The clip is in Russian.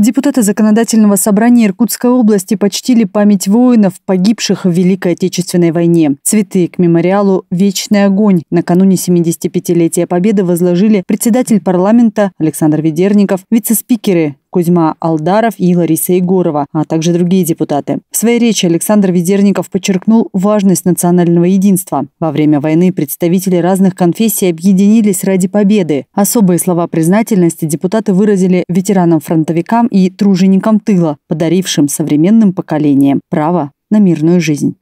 Депутаты Законодательного собрания Иркутской области почтили память воинов, погибших в Великой Отечественной войне. Цветы к мемориалу «Вечный огонь» накануне 75-летия Победы возложили председатель парламента Александр Ведерников, вице-спикеры Кузьма Алдаров и Лариса Егорова, а также другие депутаты. В своей речи Александр Ведерников подчеркнул важность национального единства. Во время войны представители разных конфессий объединились ради победы. Особые слова признательности депутаты выразили ветеранам-фронтовикам и труженикам тыла, подарившим современным поколениям право на мирную жизнь.